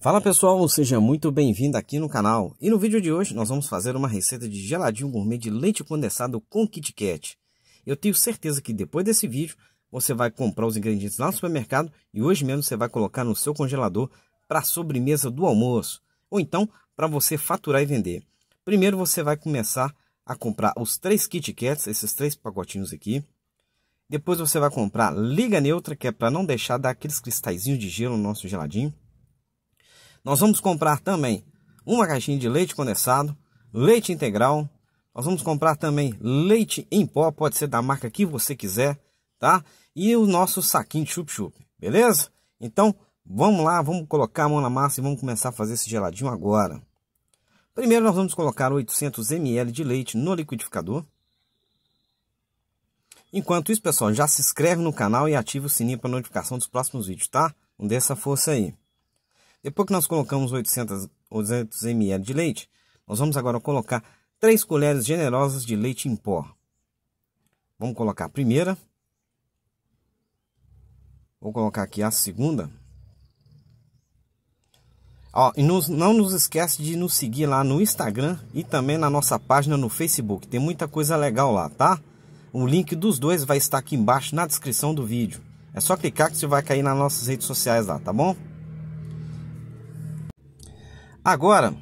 Fala pessoal, seja muito bem-vindo aqui no canal. E no vídeo de hoje nós vamos fazer uma receita de geladinho gourmet de leite condensado com Kit Kat. Eu tenho certeza que depois desse vídeo você vai comprar os ingredientes lá no supermercado e hoje mesmo você vai colocar no seu congelador para a sobremesa do almoço ou então para você faturar e vender. Primeiro você vai começar a comprar os três Kit Kats, esses três pacotinhos aqui. Depois você vai comprar liga neutra, que é para não deixar dar aqueles cristalzinhos de gelo no nosso geladinho. Nós vamos comprar também uma caixinha de leite condensado, leite integral. Nós vamos comprar também leite em pó, pode ser da marca que você quiser, tá? E o nosso saquinho de chup-chup, beleza? Então, vamos lá, vamos colocar a mão na massa e vamos começar a fazer esse geladinho agora. Primeiro nós vamos colocar 800 ml de leite no liquidificador. Enquanto isso, pessoal, já se inscreve no canal e ativa o sininho para notificação dos próximos vídeos, tá? Não dê essa força aí. Depois que nós colocamos 800 200 ml de leite, nós vamos agora colocar 3 colheres generosas de leite em pó. Vamos colocar a primeira. Vou colocar aqui a segunda. Ó, e nos, não nos esquece de nos seguir lá no Instagram e também na nossa página no Facebook. Tem muita coisa legal lá, tá? O link dos dois vai estar aqui embaixo na descrição do vídeo. É só clicar que você vai cair nas nossas redes sociais lá, tá bom? Agora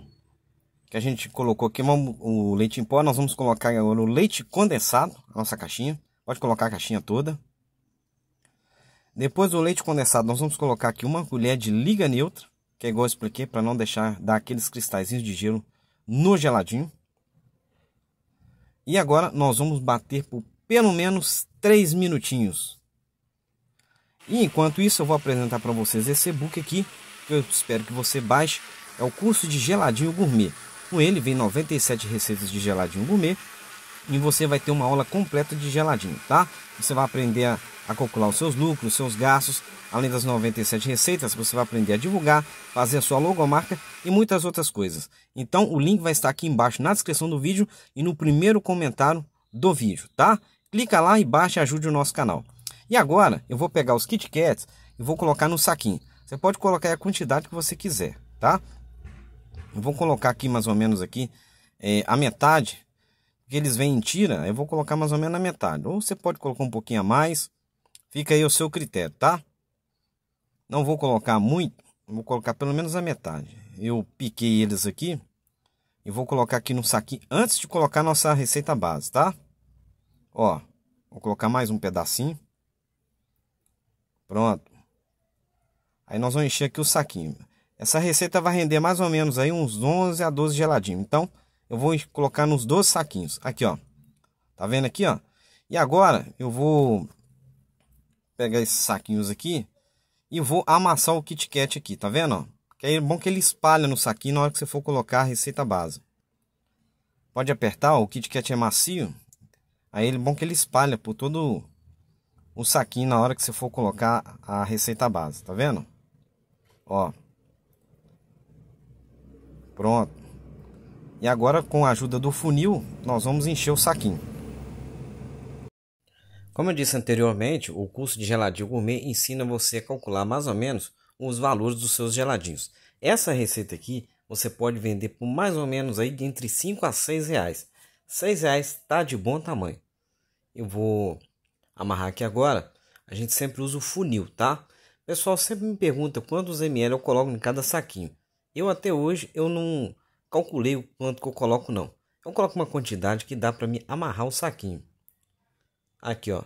que a gente colocou aqui o leite em pó, nós vamos colocar agora o leite condensado, a nossa caixinha. Pode colocar a caixinha toda. Depois do leite condensado, nós vamos colocar aqui uma colher de liga neutra, que é igual eu expliquei, para não deixar dar aqueles cristalzinhos de gelo no geladinho. E agora nós vamos bater por pelo menos 3 minutinhos. E enquanto isso, eu vou apresentar para vocês esse e-book aqui, que eu espero que você baixe é o curso de Geladinho Gourmet. Com ele vem 97 receitas de geladinho gourmet e você vai ter uma aula completa de geladinho, tá? Você vai aprender a, a calcular os seus lucros, seus gastos, além das 97 receitas, você vai aprender a divulgar, fazer a sua logomarca e muitas outras coisas. Então o link vai estar aqui embaixo na descrição do vídeo e no primeiro comentário do vídeo, tá? Clica lá e baixa e ajude o nosso canal. E agora eu vou pegar os Kit Kats e vou colocar no saquinho. Você pode colocar a quantidade que você quiser, tá? vou colocar aqui mais ou menos aqui é, a metade que eles vêm em tira, eu vou colocar mais ou menos a metade. Ou você pode colocar um pouquinho a mais, fica aí o seu critério, tá? Não vou colocar muito, vou colocar pelo menos a metade. Eu piquei eles aqui e vou colocar aqui no saquinho antes de colocar nossa receita base, tá? Ó, vou colocar mais um pedacinho. Pronto. Aí nós vamos encher aqui o saquinho. Essa receita vai render mais ou menos aí uns 11 a 12 geladinhos. Então, eu vou colocar nos 12 saquinhos. Aqui, ó. Tá vendo aqui, ó? E agora, eu vou pegar esses saquinhos aqui e vou amassar o Kit Kat aqui, tá vendo, ó? Que é bom que ele espalha no saquinho na hora que você for colocar a receita base. Pode apertar, ó, o Kit Kat é macio. Aí é bom que ele espalha por todo o saquinho na hora que você for colocar a receita base, tá vendo? Ó. Pronto. E agora, com a ajuda do funil, nós vamos encher o saquinho. Como eu disse anteriormente, o curso de geladinho gourmet ensina você a calcular mais ou menos os valores dos seus geladinhos. Essa receita aqui você pode vender por mais ou menos aí entre 5 a 6 reais. 6 reais tá de bom tamanho. Eu vou amarrar aqui agora. A gente sempre usa o funil, tá? O pessoal sempre me pergunta quantos ml eu coloco em cada saquinho. Eu até hoje eu não calculei o quanto que eu coloco não. Eu coloco uma quantidade que dá para me amarrar o saquinho. Aqui, ó.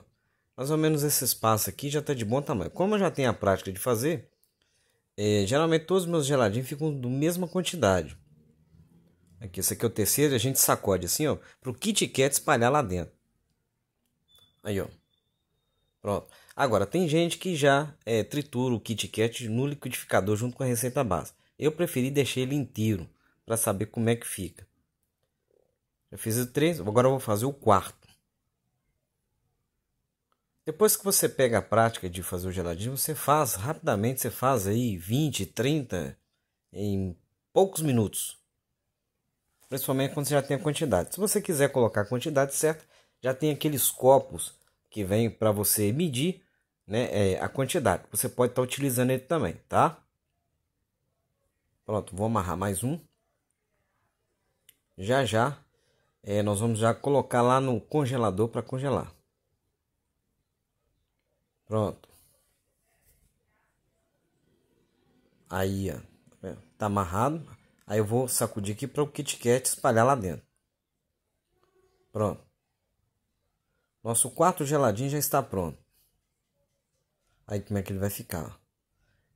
Mais ou menos esse espaço aqui já está de bom tamanho. Como eu já tenho a prática de fazer, é, geralmente todos os meus geladinhos ficam da mesma quantidade. Aqui, esse aqui é o terceiro, a gente sacode assim, ó, pro Kit Kat espalhar lá dentro. Aí, ó. Pronto. Agora, tem gente que já é, tritura o Kit Kat no liquidificador junto com a receita base. Eu preferi deixar ele inteiro para saber como é que fica. Já fiz o 3, agora eu vou fazer o quarto. Depois que você pega a prática de fazer o geladinho, você faz rapidamente, você faz aí 20, 30 em poucos minutos. Principalmente quando você já tem a quantidade. Se você quiser colocar a quantidade certa, já tem aqueles copos que vem para você medir né, é, a quantidade. Você pode estar tá utilizando ele também, tá? Pronto, vou amarrar mais um. Já já é, nós vamos já colocar lá no congelador para congelar. Pronto. Aí, ó. É, tá amarrado. Aí eu vou sacudir aqui para o Kit Kat espalhar lá dentro. Pronto. Nosso quarto geladinho já está pronto. Aí como é que ele vai ficar?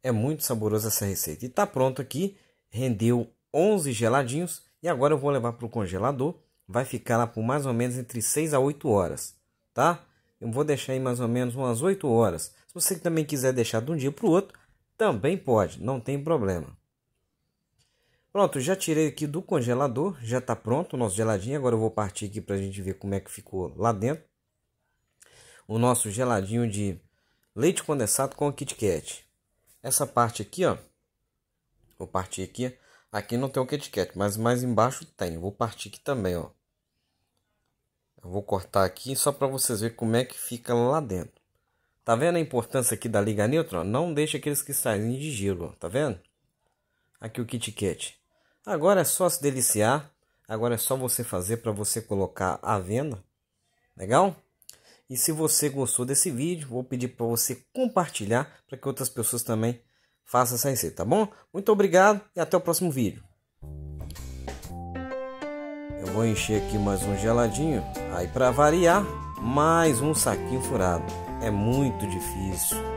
É muito saboroso essa receita. E tá pronto aqui rendeu 11 geladinhos e agora eu vou levar para o congelador. Vai ficar lá por mais ou menos entre 6 a 8 horas, tá? Eu vou deixar aí mais ou menos umas 8 horas. Se você também quiser deixar de um dia para o outro, também pode, não tem problema. Pronto, já tirei aqui do congelador, já está pronto o nosso geladinho. Agora eu vou partir aqui para a gente ver como é que ficou lá dentro. O nosso geladinho de leite condensado com Kit Kat. Essa parte aqui, ó, Vou partir aqui. Aqui não tem o Kit mas mais embaixo tem. Vou partir aqui também, ó. Eu vou cortar aqui só para vocês verem como é que fica lá dentro. Tá vendo a importância aqui da liga neutra? Não deixa aqueles cristalzinhos de gelo, ó. tá vendo? Aqui o Kit Agora é só se deliciar. Agora é só você fazer para você colocar à venda. Legal? E se você gostou desse vídeo, vou pedir para você compartilhar para que outras pessoas também faça essa receita, tá bom? Muito obrigado e até o próximo vídeo. Eu vou encher aqui mais um geladinho. Aí para variar, mais um saquinho furado. É muito difícil.